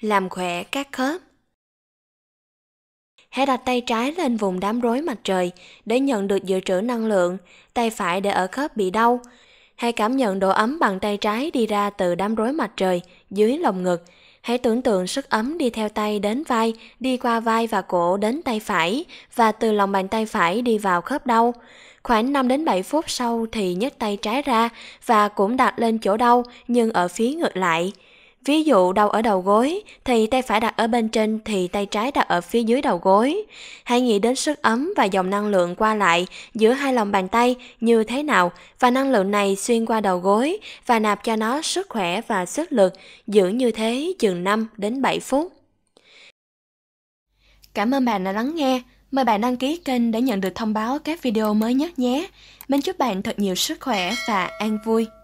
làm khỏe các khớp. Hãy đặt tay trái lên vùng đám rối mặt trời để nhận được dự trữ năng lượng, tay phải để ở khớp bị đau. Hãy cảm nhận độ ấm bằng tay trái đi ra từ đám rối mặt trời dưới lồng ngực. Hãy tưởng tượng sức ấm đi theo tay đến vai, đi qua vai và cổ đến tay phải và từ lòng bàn tay phải đi vào khớp đau. Khoảng 5 đến 7 phút sau thì nhấc tay trái ra và cũng đặt lên chỗ đau nhưng ở phía ngược lại. Ví dụ đau ở đầu gối thì tay phải đặt ở bên trên thì tay trái đặt ở phía dưới đầu gối. Hãy nghĩ đến sức ấm và dòng năng lượng qua lại giữa hai lòng bàn tay như thế nào và năng lượng này xuyên qua đầu gối và nạp cho nó sức khỏe và sức lực giữ như thế chừng 5 đến 7 phút. Cảm ơn bạn đã lắng nghe. Mời bạn đăng ký kênh để nhận được thông báo các video mới nhất nhé. Mình chúc bạn thật nhiều sức khỏe và an vui.